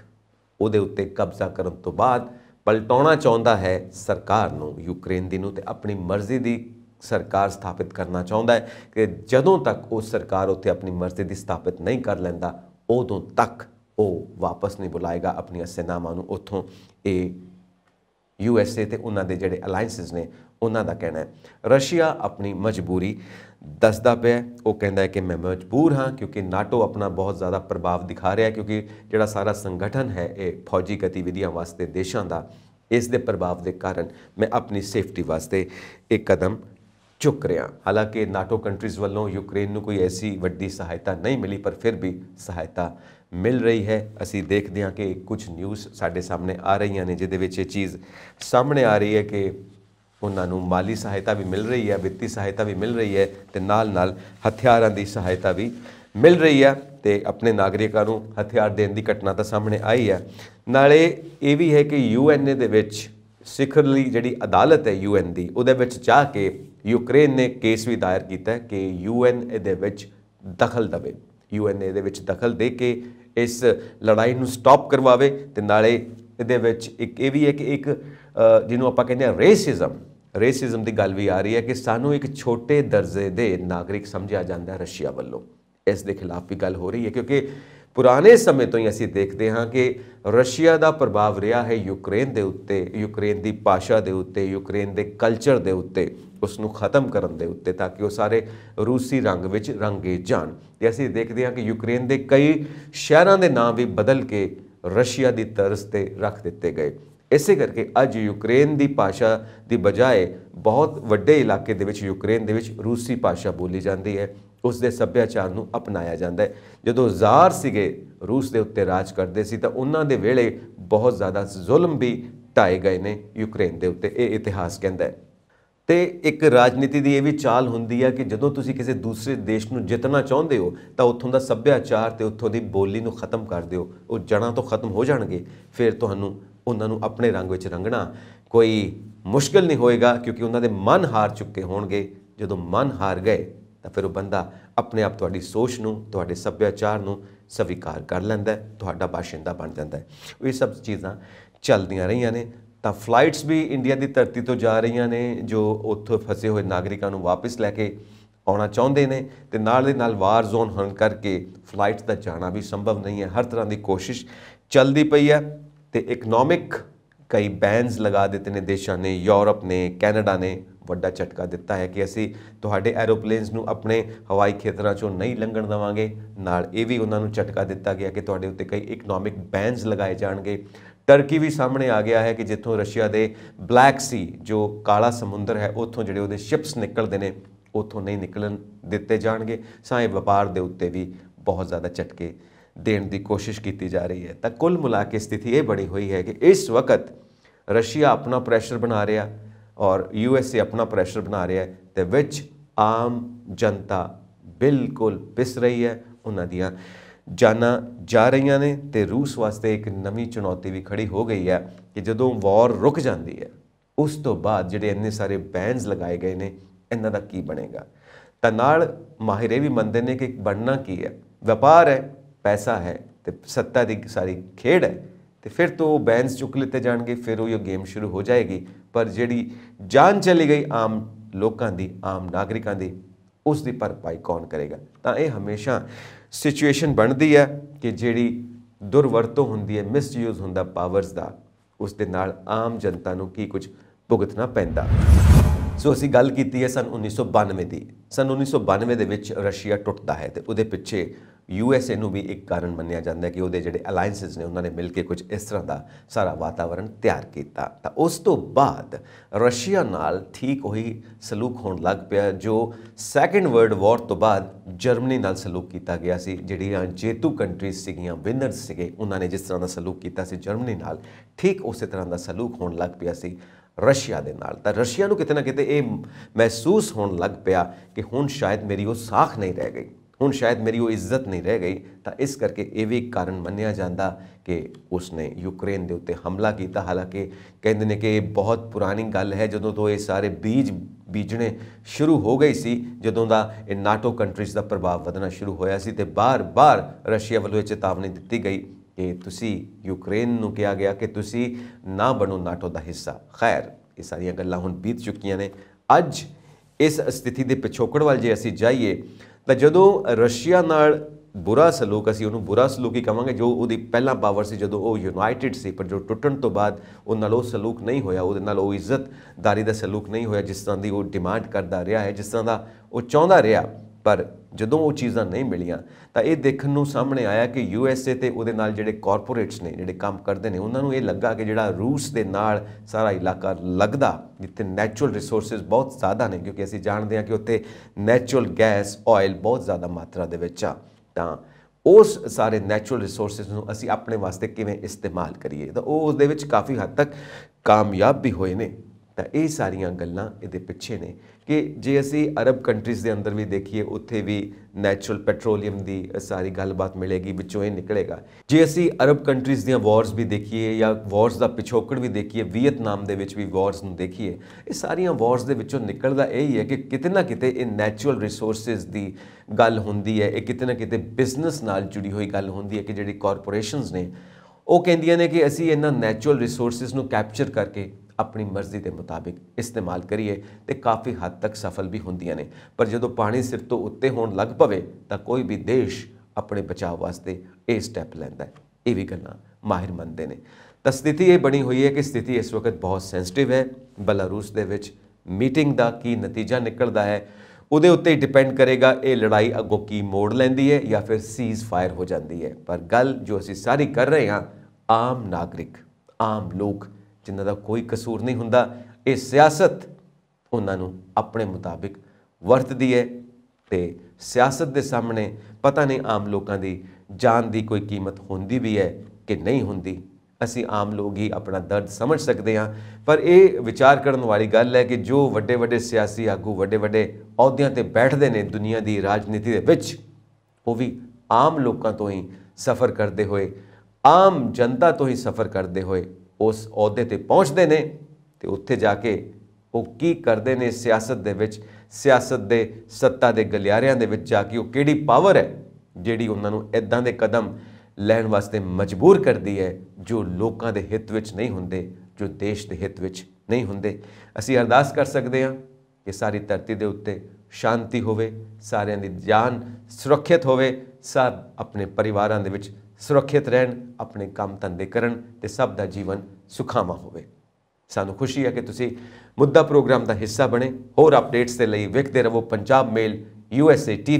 ਉਹਦੇ ਉੱਤੇ ਕਬਜ਼ਾ ਕਰਨ ਤੋਂ ਬਾਅਦ ਪਲਟਾਉਣਾ ਚਾਹੁੰਦਾ ਹੈ ਸਰਕਾਰ ਨੂੰ ਯੂਕਰੇਨ ਦੀ ਨੂੰ ਤੇ ਆਪਣੀ ਮਰਜ਼ੀ ਦੀ ਸਰਕਾਰ ਸਥਾਪਿਤ ਕਰਨਾ ਚਾਹੁੰਦਾ ਹੈ ਕਿ ਜਦੋਂ ਤੱਕ ਉਹ ਸਰਕਾਰ ਉੱਥੇ ਆਪਣੀ ਮਰਜ਼ੀ ਦੀ ਸਥਾਪਿਤ ਨਹੀਂ ਕਰ ਲੈਂਦਾ ਉਦੋਂ ਤੱਕ ਉਹ ਵਾਪਸ ਨਹੀਂ ਬੁਲਾਏਗਾ ਆਪਣੀਆਂ ਸੈਨਾਵਾਂ ਨੂੰ ਉੱਥੋਂ ਇਹ ਯੂਐਸਏ ਤੇ ਉਹਨਾਂ ਦੇ ਜਿਹੜੇ ਅਲਾਈਅੰਸਸ ਨੇ ਉਹਨਾਂ ਦਾ ਕਹਿਣਾ ਹੈ ਰਸ਼ੀਆ ਆਪਣੀ ਮਜਬੂਰੀ ਦੱਸਦਾ ਪਿਆ ਉਹ ਕਹਿੰਦਾ ਹੈ ਕਿ ਮੈਂ ਮਜਬੂਰ ਹਾਂ ਕਿਉਂਕਿ ਨਾਟੋ ਆਪਣਾ ਬਹੁਤ ਜ਼ਿਆਦਾ ਪ੍ਰਭਾਵ ਦਿਖਾ ਰਿਹਾ ਕਿਉਂਕਿ ਜਿਹੜਾ ਸਾਰਾ ਸੰਗਠਨ ਹੈ ਇਹ ਫੌਜੀ ਗਤੀਵਿਧੀਆਂ ਵਾਸਤੇ ਦੇਸ਼ਾਂ ਦਾ ਇਸ ਦੇ ਪ੍ਰਭਾਵ ਦੇ ਕਾਰਨ ਮੈਂ ਆਪਣੀ ਸੇਫਟੀ ਵਾਸਤੇ ਇੱਕ ਕਦਮ ਚੁੱਕ ਰਿਹਾ ਹਾਲਾਂਕਿ ਨਾਟੋ ਕੰਟਰੀਜ਼ ਵੱਲੋਂ ਯੂਕਰੇਨ ਨੂੰ ਕੋਈ ਐਸੀ ਵੱਡੀ ਸਹਾਇਤਾ ਨਹੀਂ ਮਿਲੀ ਪਰ ਫਿਰ ਵੀ ਸਹਾਇਤਾ ਮਿਲ ਰਹੀ ਹੈ ਅਸੀਂ ਦੇਖਦੇ ਹਾਂ ਕਿ ਕੁਝ ਨਿਊਜ਼ ਸਾਡੇ ਸਾਹਮਣੇ ਆ ਰਹੀਆਂ ਨੇ ਜਿਹਦੇ ਵਿੱਚ ਇਹ ਚੀਜ਼ ਸਾਹਮਣੇ ਆ ਰਹੀ ਹੈ ਕਿ ਉਹਨਾਂ ਨੂੰ ਮਾਲੀ ਸਹਾਇਤਾ ਵੀ ਮਿਲ ਰਹੀ ਹੈ ਵਿੱਤੀ ਸਹਾਇਤਾ ਵੀ ਮਿਲ ਰਹੀ ਹੈ ਤੇ ਨਾਲ-ਨਾਲ ਹਥਿਆਰਾਂ ਦੀ ਸਹਾਇਤਾ ਵੀ ਮਿਲ ਰਹੀ ਹੈ ਤੇ ਆਪਣੇ ਨਾਗਰਿਕਾਂ ਨੂੰ ਹਥਿਆਰ ਦੇਣ ਦੀ ਘਟਨਾ ਤਾਂ ਸਾਹਮਣੇ ਆਈ ਹੈ ਨਾਲੇ ਇਹ ਵੀ ਹੈ ਕਿ ਯੂਐਨਏ ਦੇ ਵਿੱਚ ਸਿਖਰਲੀ ਜਿਹੜੀ ਅਦਾਲਤ ਹੈ ਯੂਐਨ ਦੀ ਉਹਦੇ ਵਿੱਚ ਜਾ ਕੇ ਯੂਕਰੇਨ ਨੇ ਕੇਸ ਵੀ ਦਾਇਰ ਕੀਤਾ ਕਿ ਯੂਐਨ ਦੇ ਵਿੱਚ ਦਖਲ ਦਵੇ ਯੂਐਨਏ ਦੇ ਵਿੱਚ ਦਖਲ ਦੇ ਕੇ ਇਸ ਲੜਾਈ ਨੂੰ ਸਟਾਪ ਕਰਵਾਵੇ ਤੇ ਨਾਲੇ ਇਹਦੇ ਵਿੱਚ ਇੱਕ ਇਹ ਵੀ ਹੈ ਕਿ ਇੱਕ ਜਿਹਨੂੰ ਆਪਾਂ ਕਹਿੰਦੇ ਆ ਰੇਸਿਜ਼ਮ ਰੇਸਿਜ਼ਮ ਦੀ ਗੱਲ ਵੀ ਆ ਰਹੀ ਹੈ ਕਿ ਸਾਨੂੰ ਇੱਕ ਛੋਟੇ ਦਰਜੇ ਦੇ ਨਾਗਰਿਕ ਸਮਝਿਆ ਜਾਂਦਾ ਹੈ ਰਸ਼ੀਆ ਵੱਲੋਂ ਇਸ ਦੇ ਖਿਲਾਫ ਵੀ ਗੱਲ ਹੋ ਰਹੀ ਹੈ ਕਿਉਂਕਿ ਪੁਰਾਣੇ ਸਮੇਂ ਤੋਂ ਹੀ ਅਸੀਂ ਦੇਖਦੇ ਹਾਂ ਕਿ ਰਸ਼ੀਆ ਦਾ ਪ੍ਰਭਾਵ ਰਿਹਾ ਹੈ ਯੂਕਰੇਨ ਦੇ ਉੱਤੇ ਯੂਕਰੇਨ ਦੀ ਪਾਸ਼ਾ ਦੇ ਉੱਤੇ ਯੂਕਰੇਨ ਦੇ ਕਲਚਰ ਦੇ ਉੱਤੇ ਉਸ ਨੂੰ ਖਤਮ ਕਰਨ ਦੇ ਉੱਤੇ ਤਾਂ ਕਿ ਉਹ ਸਾਰੇ ਰੂਸੀ ਰੰਗ ਵਿੱਚ ਰੰਗੇ ਜਾਣ ਤੇ ਅਸੀਂ ਦੇਖਦੇ ਹਾਂ ਕਿ ਯੂਕਰੇਨ ਦੇ ਕਈ ਸ਼ਹਿਰਾਂ ਦੇ ਨਾਮ ਵੀ ਬਦਲ ਕੇ ਰਸ਼ੀਆ ਦੀ ਤਰਜ਼ ਤੇ ਰੱਖ ਦਿੱਤੇ ਗਏ ਇਸੇ ਕਰਕੇ ਅੱਜ ਯੂਕਰੇਨ ਦੀ ਭਾਸ਼ਾ ਦੀ ਬਜਾਏ ਬਹੁਤ ਵੱਡੇ ਇਲਾਕੇ ਦੇ ਵਿੱਚ ਯੂਕਰੇਨ ਦੇ ਵਿੱਚ ਰੂਸੀ ਭਾਸ਼ਾ ਬੋਲੀ ਜਾਂਦੀ ਹੈ ਉਸ ਦੇ ਸੱਭਿਆਚਾਰ ਨੂੰ ਅਪਣਾਇਆ ਜਾਂਦਾ ਹੈ ਜਦੋਂ ਜ਼ਾਰ ਸੀਗੇ ਰੂਸ ਦੇ ਉੱਤੇ ਰਾਜ ਕਰਦੇ ਸੀ ਤਾਂ ਉਹਨਾਂ ਦੇ ਵੇਲੇ ਬਹੁਤ ਜ਼ਿਆਦਾ ਜ਼ੁਲਮ ਵੀ ਟਾਏ ਗਏ ਨੇ ਯੂਕਰੇਨ ਦੇ ਉੱਤੇ ਇਹ ਇਤਿਹਾਸ ਕਹਿੰਦਾ ਹੈ ਤੇ ਇੱਕ ਰਾਜਨੀਤੀ ਦੀ ਇਹ ਵੀ ਚਾਲ ਹੁੰਦੀ ਹੈ ਕਿ ਜਦੋਂ ਤੁਸੀਂ ਕਿਸੇ ਦੂਸਰੇ ਦੇਸ਼ ਨੂੰ ਜਿੱਤਣਾ ਚਾਹੁੰਦੇ ਹੋ ਤਾਂ ਉੱਥੋਂ ਦਾ ਸੱਭਿਆਚਾਰ ਤੇ ਉੱਥੋਂ ਦੀ ਬੋਲੀ ਨੂੰ ਖਤਮ ਕਰ ਦਿਓ ਉਹ ਜੜਾਂ ਤੋਂ ਖਤਮ ਹੋ ਜਾਣਗੇ ਫਿਰ ਤੁਹਾਨੂੰ ਉਹਨਾਂ ਨੂੰ ਆਪਣੇ ਰੰਗ ਵਿੱਚ ਰੰਗਣਾ ਕੋਈ ਮੁਸ਼ਕਲ ਨਹੀਂ ਹੋਏਗਾ ਕਿਉਂਕਿ ਉਹਨਾਂ ਦੇ ਮਨ ਹਾਰ ਚੁੱਕੇ ਹੋਣਗੇ ਜਦੋਂ ਮਨ ਹਾਰ ਗਏ ਤਾਂ ਫਿਰ ਉਹ ਬੰਦਾ ਆਪਣੇ ਆਪ ਤੁਹਾਡੀ ਸੋਚ ਨੂੰ ਤੁਹਾਡੇ ਸੱਭਿਆਚਾਰ ਨੂੰ ਸਵੀਕਾਰ ਕਰ ਲੈਂਦਾ ਹੈ ਤੁਹਾਡਾ ਬਾਸ਼ਿੰਦਾ ਬਣ ਜਾਂਦਾ ਹੈ ਇਹ ਸਭ ਚੀਜ਼ਾਂ ਚੱਲਦੀਆਂ ਰਹੀਆਂ ਨੇ ਤਾਂ ਫਲਾਈਟਸ ਵੀ ਇੰਡੀਆ ਦੀ ਧਰਤੀ ਤੋਂ ਜਾ ਰਹੀਆਂ ਨੇ ਜੋ ਉੱਥੋਂ ਫਸੇ ਹੋਏ ਨਾਗਰਿਕਾਂ ਨੂੰ ਵਾਪਸ ਲੈ ਕੇ ਆਉਣਾ ਚਾਹੁੰਦੇ ਨੇ ਤੇ ਨਾਲ ਦੇ ਨਾਲ ਵਾਰ ਜ਼ੋਨ ਹੋਣ ਕਰਕੇ ਫਲਾਈਟਸ ਦਾ ਜਾਣਾ ਵੀ ਸੰਭਵ ਨਹੀਂ ਹੈ ਹਰ ਤਰ੍ਹਾਂ ਦੀ ਕੋਸ਼ਿਸ਼ ਚੱਲਦੀ ਪਈ ਹੈ ਤੇ ਇਕਨੋਮਿਕ ਕਈ ਬੈਨਸ ਲਗਾ ਦਿੱਤੇ ਨੇ ਦੇਸ਼ਾਂ ਨੇ ਯੂਰਪ ਨੇ ਕੈਨੇਡਾ ਨੇ ਵੱਡਾ ਝਟਕਾ ਦਿੱਤਾ ਹੈ ਕਿ ਅਸੀਂ ਤੁਹਾਡੇ ਐਰੋਪਲੇਨਸ ਨੂੰ ਆਪਣੇ ਹਵਾਈ ਖੇਤਰਾਂ ਚੋਂ ਨਹੀਂ ਲੰਘਣ ਦਵਾਂਗੇ ਨਾਲ ਇਹ ਵੀ ਉਹਨਾਂ ਨੂੰ ਝਟਕਾ ਦਿੱਤਾ ਗਿਆ ਕਿ ਤੁਹਾਡੇ ਉੱਤੇ ਕਈ ਇਕਨੋਮਿਕ ਬੈਨਸ ਲਗਾਏ ਜਾਣਗੇ ਟਰਕੀ ਵੀ ਸਾਹਮਣੇ ਆ ਗਿਆ ਹੈ ਕਿ ਜਿੱਥੋਂ ਰਸ਼ੀਆ ਦੇ ਬਲੈਕ ਸੀ ਜੋ ਕਾਲਾ ਸਮੁੰਦਰ ਹੈ ਉੱਥੋਂ ਜਿਹੜੇ ਉਹਦੇ ਸ਼ਿਪਸ ਨਿਕਲਦੇ ਨੇ ਉੱਥੋਂ ਨਹੀਂ ਨਿਕਲਣ ਦਿੱਤੇ ਜਾਣਗੇ ਸਾਂ ਇਹ ਵਪਾਰ ਦੇ ਉੱਤੇ ਵੀ ਬਹੁਤ ਜ਼ਿਆਦਾ ਝਟਕੇ ਦੇਣ ਦੀ ਕੋਸ਼ਿਸ਼ ਕੀਤੀ ਜਾ ਰਹੀ ਹੈ ਤਾਂ ਕੁੱਲ ਮਿਲਾ ਕੇ ਸਥਿਤੀ ਇਹ ਬਣੀ ਹੋਈ ਹੈ ਕਿ ਇਸ ਵਕਤ ਰਸ਼ੀਆ ਆਪਣਾ ਪ੍ਰੈਸ਼ਰ ਬਣਾ ਰਿਹਾ ਔਰ ਯੂ ਏ ਆਪਣਾ ਪ੍ਰੈਸ਼ਰ ਬਣਾ ਰਿਹਾ ਤੇ ਵਿੱਚ ਆਮ ਜਨਤਾ ਬਿਲਕੁਲ ਪਿਸ ਰਹੀ ਹੈ ਉਹਨਾਂ ਦੀਆਂ ਜਾਨਾਂ ਜਾ ਰਹੀਆਂ ਨੇ ਤੇ ਰੂਸ ਵਾਸਤੇ ਇੱਕ ਨਵੀਂ ਚੁਣੌਤੀ ਵੀ ਖੜੀ ਹੋ ਗਈ ਹੈ ਕਿ ਜਦੋਂ ਵਾਰ ਰੁਕ ਜਾਂਦੀ ਹੈ ਉਸ ਤੋਂ ਬਾਅਦ ਜਿਹੜੇ ਇੰਨੇ ਸਾਰੇ ਬੈਨਸ ਲਗਾਏ ਗਏ ਨੇ ਇਹਨਾਂ ਦਾ ਕੀ ਬਣੇਗਾ ਤਾਂ ਨਾਲ ਮਾਹਿਰੇ ਵੀ ਮੰਨਦੇ ਨੇ ਕਿ ਬਣਨਾ ਕੀ ਹੈ ਵਪਾਰ ਹੈ ਪੈਸਾ ਹੈ ਤੇ ਸੱਤਾ ਦੀ ਸਾਰੀ ਖੇਡ ਹੈ ਤੇ ਫਿਰ ਤੋਂ ਉਹ ਬੈਂਸ ਚੁੱਕ ਲਿੱਤੇ ਜਾਣਗੇ ਫਿਰ ਉਹ ਇਹ ਗੇਮ ਸ਼ੁਰੂ ਹੋ ਜਾਏਗੀ ਪਰ ਜਿਹੜੀ ਜਾਨ ਚਲੀ ਗਈ ਆਮ ਲੋਕਾਂ ਦੀ ਆਮ ਨਾਗਰਿਕਾਂ ਦੀ ਉਸ ਦੀ ਭਰਪਾਈ ਕੌਣ ਕਰੇਗਾ ਤਾਂ ਇਹ ਹਮੇਸ਼ਾ ਸਿਚੁਏਸ਼ਨ ਬਣਦੀ ਹੈ ਕਿ ਜਿਹੜੀ ਦੁਰਵਰਤੋਂ ਹੁੰਦੀ ਹੈ ਮਿਸਯੂਜ਼ ਹੁੰਦਾ ਪਾਵਰਸ ਦਾ ਉਸ ਦੇ ਨਾਲ ਆਮ ਜਨਤਾ ਨੂੰ ਕੀ ਕੁਝ ਭੁਗਤਣਾ ਪੈਂਦਾ ਸੋ ਅਸੀਂ ਗੱਲ ਕੀਤੀ ਹੈ ਸਨ 1992 ਦੀ ਸਨ 1992 ਦੇ ਵਿੱਚ ਰਸ਼ੀਆ ਟੁੱਟਦਾ ਹੈ ਤੇ ਉਹਦੇ ਪਿੱਛੇ ਏ ਨੂੰ ਵੀ ਇੱਕ ਕਾਰਨ ਮੰਨਿਆ ਜਾਂਦਾ ਹੈ ਕਿ ਉਹਦੇ ਜਿਹੜੇ ਅਲਾਈਅੰਸਸ ਨੇ ਉਹਨਾਂ ਨੇ ਮਿਲ ਕੇ ਕੁਝ ਇਸ ਤਰ੍ਹਾਂ ਦਾ ਸਾਰਾ ਵਾਤਾਵਰਣ ਤਿਆਰ ਕੀਤਾ ਤਾਂ ਉਸ ਤੋਂ ਬਾਅਦ ਰਸ਼ੀਆ ਨਾਲ ਠੀਕ ਉਹੀ ਸਲੂਕ ਹੋਣ ਲੱਗ ਪਿਆ ਜੋ ਸੈਕੰਡ ਵਰਲਡ ਵਾਰ ਤੋਂ ਬਾਅਦ ਜਰਮਨੀ ਨਾਲ ਸਲੂਕ ਕੀਤਾ ਗਿਆ ਸੀ ਜਿਹੜੀਆਂ ਜੇਤੂ ਕੰਟਰੀਜ਼ ਸੀਗੀਆਂ ਵਿਨਰਸ ਸੀਗੇ ਉਹਨਾਂ ਨੇ ਜਿਸ ਤਰ੍ਹਾਂ ਦਾ ਸਲੂਕ ਕੀਤਾ ਸੀ ਜਰਮਨੀ ਨਾਲ ਠੀਕ ਉਸੇ ਤਰ੍ਹਾਂ ਦਾ ਸਲੂਕ ਹੋਣ ਲੱਗ ਪਿਆ ਸੀ ਰਸ਼ੀਆ ਦੇ ਨਾਲ ਤਾਂ ਰਸ਼ੀਆ ਨੂੰ ਕਿਤੇ ਨਾ ਕਿਤੇ ਇਹ ਮਹਿਸੂਸ ਹੋਣ ਲੱਗ ਪਿਆ ਕਿ ਹੁਣ ਸ਼ਾਇਦ ਮੇਰੀ ਉਹ ਸਾਖ ਨਹੀਂ ਰਹਿ ਗਈ ਹੁਣ ਸ਼ਾਇਦ ਮੇਰੀ ਉਹ ਇੱਜ਼ਤ ਨਹੀਂ ਰਹਿ ਗਈ ਤਾਂ ਇਸ ਕਰਕੇ ਇਹ ਵੀ ਕਾਰਨ ਮੰਨਿਆ ਜਾਂਦਾ ਕਿ ਉਸਨੇ ਯੂਕਰੇਨ ਦੇ ਉੱਤੇ ਹਮਲਾ ਕੀਤਾ ਹਾਲਾਂਕਿ ਕਹਿੰਦੇ ਨੇ ਕਿ ਇਹ ਬਹੁਤ ਪੁਰਾਣੀ ਗੱਲ ਹੈ ਜਦੋਂ ਤੋਂ ਇਹ ਸਾਰੇ ਬੀਜ ਬੀਜਣੇ ਸ਼ੁਰੂ ਹੋ ਗਈ ਸੀ ਜਦੋਂ ਦਾ ਇਹ ਨਾਟੋ ਕੰਟਰੀਜ਼ ਦਾ ਪ੍ਰਭਾਵ ਵਧਣਾ ਸ਼ੁਰੂ ਹੋਇਆ ਸੀ ਤੇ ਬਾਰ-ਬਾਰ ਰਸ਼ੀਆ ਵੱਲੋਂ ਇਹ ਚੇਤਾਵਨੀ ਦਿੱਤੀ ਗਈ ਕਿ ਤੁਸੀਂ ਯੂਕਰੇਨ ਨੂੰ ਕਿਹਾ ਗਿਆ ਕਿ ਤੁਸੀਂ ਨਾ ਬਣੋ ਨਾਟੋ ਦਾ ਹਿੱਸਾ ਖੈਰ ਇਹ ਸਾਰੀਆਂ ਗੱਲਾਂ ਹੁਣ ਬੀਤ ਚੁੱਕੀਆਂ ਨੇ ਅੱਜ ਇਸ ਸਥਿਤੀ ਦੇ ਪਿਛੋਕੜ ਵੱਲ ਜੇ ਅਸੀਂ ਜਾਈਏ ਤਾਂ ਜਦੋਂ ਰਸ਼ੀਆ ਨਾਲ ਬੁਰਾ ਸਲੂਕ ਅਸੀਂ ਉਹਨੂੰ ਬੁਰਾ ਸਲੂਕ ਹੀ ਕਵਾਂਗੇ ਜੋ ਉਹਦੀ ਪਹਿਲਾ ਪਾਵਰ ਸੀ ਜਦੋਂ ਉਹ ਯੂਨਾਈਟਿਡ ਸੀ ਪਰ ਜੋ ਟੁੱਟਣ ਤੋਂ ਬਾਅਦ ਉਹ ਨਾਲ ਉਹ ਸਲੂਕ ਨਹੀਂ ਹੋਇਆ ਉਹਦੇ ਨਾਲ ਉਹ ਇੱਜ਼ਤਦਾਰੀ ਦਾ ਸਲੂਕ ਨਹੀਂ ਹੋਇਆ ਜਿਸ ਤਰ੍ਹਾਂ ਦੀ ਉਹ ਡਿਮਾਂਡ ਕਰਦਾ ਰਿਹਾ ਹੈ ਜਿਸ ਤਰ੍ਹਾਂ ਦਾ ਉਹ ਚਾਹੁੰਦਾ ਰਿਹਾ ਪਰ ਜਦੋਂ ਉਹ ਚੀਜ਼ਾਂ ਨਹੀਂ ਮਿਲੀਆਂ ਤਾਂ ਇਹ ਦੇਖਣ ਨੂੰ ਸਾਹਮਣੇ ਆਇਆ ਕਿ ਯੂ ਐਸ ਏ ਤੇ ਉਹਦੇ ਨਾਲ ਜਿਹੜੇ ਕਾਰਪੋਰੇਟਸ ਨੇ ਜਿਹੜੇ ਕੰਮ ਕਰਦੇ ਨੇ ਉਹਨਾਂ ਨੂੰ ਇਹ ਲੱਗਾ ਕਿ ਜਿਹੜਾ ਰੂਸ ਦੇ ਨਾਲ ਸਾਰਾ ਇਲਾਕਾ ਲੱਗਦਾ ਜਿੱਥੇ ਨੈਚੁਰਲ ਰਿਸੋਰਸਸ ਬਹੁਤ ਜ਼ਿਆਦਾ ਨੇ ਕਿਉਂਕਿ ਅਸੀਂ ਜਾਣਦੇ ਹਾਂ ਕਿ ਉੱਥੇ ਨੈਚੁਰਲ ਗੈਸ ਆਇਲ ਬਹੁਤ ਜ਼ਿਆਦਾ ਮਾਤਰਾ ਦੇ ਵਿੱਚ ਆ ਤਾਂ ਉਸ ਸਾਰੇ ਨੈਚੁਰਲ ਰਿਸੋਰਸਸ ਨੂੰ ਅਸੀਂ ਆਪਣੇ ਵਾਸਤੇ ਕਿਵੇਂ ਇਸਤੇਮਾਲ ਕਰੀਏ ਤਾਂ ਉਹ ਉਸ ਦੇ ਵਿੱਚ ਕਾਫੀ ਹੱਦ ਤੱਕ ਕਾਮਯਾਬ ਵੀ ਹੋਏ ਨੇ ਤਾਂ ਇਹ ਸਾਰੀਆਂ ਗੱਲਾਂ ਇਹਦੇ ਪਿੱਛੇ ਨੇ ਕਿ ਜੇ ਅਸੀਂ ਅਰਬ ਕੰਟਰੀਜ਼ ਦੇ ਅੰਦਰ ਵੀ ਦੇਖੀਏ ਉੱਥੇ ਵੀ ਨੈਚੁਰਲ ਪੈਟਰੋਲੀਅਮ ਦੀ ਸਾਰੀ ਗੱਲਬਾਤ ਮਿਲੇਗੀ ਵਿੱਚੋਂ ਇਹ ਨਿਕਲੇਗਾ ਜੇ ਅਸੀਂ ਅਰਬ ਕੰਟਰੀਜ਼ ਦੀਆਂ ਵਾਰਸ ਵੀ ਦੇਖੀਏ ਜਾਂ ਵਾਰਸ ਦਾ ਪਿਛੋਕੜ ਵੀ ਦੇਖੀਏ ਵੀਅਤਨਾਮ ਦੇ ਵਿੱਚ ਵੀ ਵਾਰਸ ਨੂੰ ਦੇਖੀਏ ਇਹ ਸਾਰੀਆਂ ਵਾਰਸ ਦੇ ਵਿੱਚੋਂ ਨਿਕਲਦਾ ਇਹ ਹੀ ਹੈ ਕਿ ਕਿਤੇ ਨਾ ਕਿਤੇ ਇਹ ਨੈਚੁਰਲ ਰਿਸੋਰਸਸ ਦੀ ਗੱਲ ਹੁੰਦੀ ਹੈ ਇਹ ਕਿਤੇ ਨਾ ਕਿਤੇ ਬਿਜ਼ਨਸ ਨਾਲ ਜੁੜੀ ਹੋਈ ਗੱਲ ਹੁੰਦੀ ਹੈ ਕਿ ਜਿਹੜੀ ਕਾਰਪੋਰੇਸ਼ਨਸ ਨੇ ਉਹ ਕਹਿੰਦੀਆਂ ਨੇ ਕਿ ਅਸੀਂ ਇਹਨਾਂ ਨੈਚੁਰਲ ਰਿਸੋਰਸਸ ਨੂੰ ਕੈਪਚਰ ਕਰਕੇ ਆਪਣੀ ਮਰਜ਼ੀ ਦੇ ਮੁਤਾਬਿਕ ਇਸਤੇਮਾਲ ਕਰੀਏ ਤੇ ਕਾਫੀ ਹੱਦ ਤੱਕ ਸਫਲ ਵੀ ਹੁੰਦੀਆਂ ਨੇ ਪਰ ਜਦੋਂ ਪਾਣੀ ਸਿਰ ਤੋਂ ਉੱਤੇ ਹੋਣ ਲੱਗ ਪਵੇ ਤਾਂ ਕੋਈ ਵੀ ਦੇਸ਼ ਆਪਣੇ ਬਚਾਅ ਵਾਸਤੇ ਇਹ ਸਟੈਪ ਲੈਂਦਾ ਹੈ ਇਹ ਵੀ ਗੱਲਾਂ ਮਾਹਿਰ ਮੰਨਦੇ ਨੇ ਤਾਂ ਸਥਿਤੀ ਇਹ ਬਣੀ ਹੋਈ ਹੈ ਕਿ ਸਥਿਤੀ ਇਸ ਵਕਤ ਬਹੁਤ ਸੈਂਸਿਟਿਵ ਹੈ ਬਲਾਰੂਸ ਦੇ ਵਿੱਚ ਮੀਟਿੰਗ ਦਾ ਕੀ ਨਤੀਜਾ ਨਿਕਲਦਾ ਹੈ ਉਹਦੇ ਉੱਤੇ ਡਿਪੈਂਡ ਕਰੇਗਾ ਇਹ ਲੜਾਈ ਅੱਗੋਂ ਕੀ ਮੋੜ ਲੈਂਦੀ ਹੈ ਜਾਂ ਫਿਰ ਸੀਜ਼ ਫਾਇਰ ਹੋ ਜਾਂਦੀ ਹੈ ਪਰ ਗੱਲ ਜੋ ਅਸੀਂ ਸਾਰੀ ਕਰ ਰਹੇ ਹਾਂ ਆਮ ਨਾਗਰਿਕ ਆਮ ਲੋਕ ਜਿਨ੍ਹਾਂ ਦਾ ਕੋਈ ਕਸੂਰ ਨਹੀਂ ਹੁੰਦਾ ਇਹ ਸਿਆਸਤ ਉਹਨਾਂ ਨੂੰ ਆਪਣੇ ਮੁਤਾਬਿਕ ਵਰਤਦੀ ਹੈ ਤੇ ਸਿਆਸਤ ਦੇ ਸਾਹਮਣੇ ਪਤਾ ਨਹੀਂ ਆਮ ਲੋਕਾਂ ਦੀ ਜਾਨ ਦੀ ਕੋਈ ਕੀਮਤ ਹੁੰਦੀ ਵੀ ਹੈ ਕਿ ਨਹੀਂ ਹੁੰਦੀ ਅਸੀਂ ਆਮ ਲੋਕ ਹੀ ਆਪਣਾ ਦਰਦ ਸਮਝ ਸਕਦੇ ਹਾਂ ਪਰ ਇਹ ਵਿਚਾਰ ਕਰਨ ਵਾਲੀ ਗੱਲ ਹੈ ਕਿ ਜੋ ਵੱਡੇ ਵੱਡੇ ਸਿਆਸੀ ਆਗੂ ਵੱਡੇ ਵੱਡੇ ਅਹੁਦਿਆਂ ਤੇ ਬੈਠਦੇ ਨੇ ਦੁਨੀਆ ਦੀ ਰਾਜਨੀਤੀ ਦੇ ਵਿੱਚ ਉਹ ਵੀ ਆਮ ਲੋਕਾਂ ਤੋਂ ਹੀ ਸਫ਼ਰ ਕਰਦੇ ਹੋਏ ਆਮ ਜਨਤਾ ਤੋਂ ਹੀ ਸਫ਼ਰ ਕਰਦੇ ਹੋਏ ਉਸ ਅਹੁਦੇ ਤੇ ਪਹੁੰਚਦੇ ਨੇ ਤੇ ਉੱਥੇ ਜਾ ਕੇ ਉਹ ਕੀ ਕਰਦੇ ਨੇ ਸਿਆਸਤ ਦੇ ਵਿੱਚ ਸਿਆਸਤ ਦੇ ਸੱਤਾ ਦੇ ਗਲਿਆਰਿਆਂ ਦੇ ਵਿੱਚ ਜਾ ਕੇ ਉਹ ਕਿਹੜੀ ਪਾਵਰ ਹੈ ਜਿਹੜੀ ਉਹਨਾਂ ਨੂੰ ਇਦਾਂ ਦੇ ਕਦਮ ਲੈਣ ਵਾਸਤੇ ਮਜਬੂਰ ਕਰਦੀ ਹੈ ਜੋ ਲੋਕਾਂ ਦੇ ਹਿੱਤ ਵਿੱਚ ਨਹੀਂ ਹੁੰਦੇ ਜੋ ਦੇਸ਼ ਦੇ ਹਿੱਤ ਵਿੱਚ ਨਹੀਂ ਹੁੰਦੇ ਅਸੀਂ ਅਰਦਾਸ ਕਰ ਸਕਦੇ ਹਾਂ ਕਿ ਸਾਰੀ ਧਰਤੀ ਦੇ ਉੱਤੇ ਸ਼ਾਂਤੀ ਹੋਵੇ ਸਾਰਿਆਂ ਦੀ ਜਾਨ ਸੁਰੱਖਿਅਤ ਹੋਵੇ ਸਭ ਆਪਣੇ ਪਰਿਵਾਰਾਂ ਦੇ ਵਿੱਚ ਸੁਰੱਖਿਅਤ ਰਹਿਣ ਆਪਣੇ ਕੰਮ ਧੰਦੇ ਕਰਨ ਤੇ ਸਭ ਦਾ ਜੀਵਨ ਸੁਖਾਵਾ ਹੋਵੇ ਸਾਨੂੰ ਖੁਸ਼ੀ ਹੈ ਕਿ ਤੁਸੀਂ ਮੁੱਦਾ ਪ੍ਰੋਗਰਾਮ ਦਾ ਹਿੱਸਾ ਬਣੇ ਹੋਰ ਅਪਡੇਟਸ ਦੇ ਲਈ ਵੇਖਦੇ ਰਹੋ ਪੰਜਾਬ ਮੇਲ ਯੂਐਸਏ ਟੀਵੀ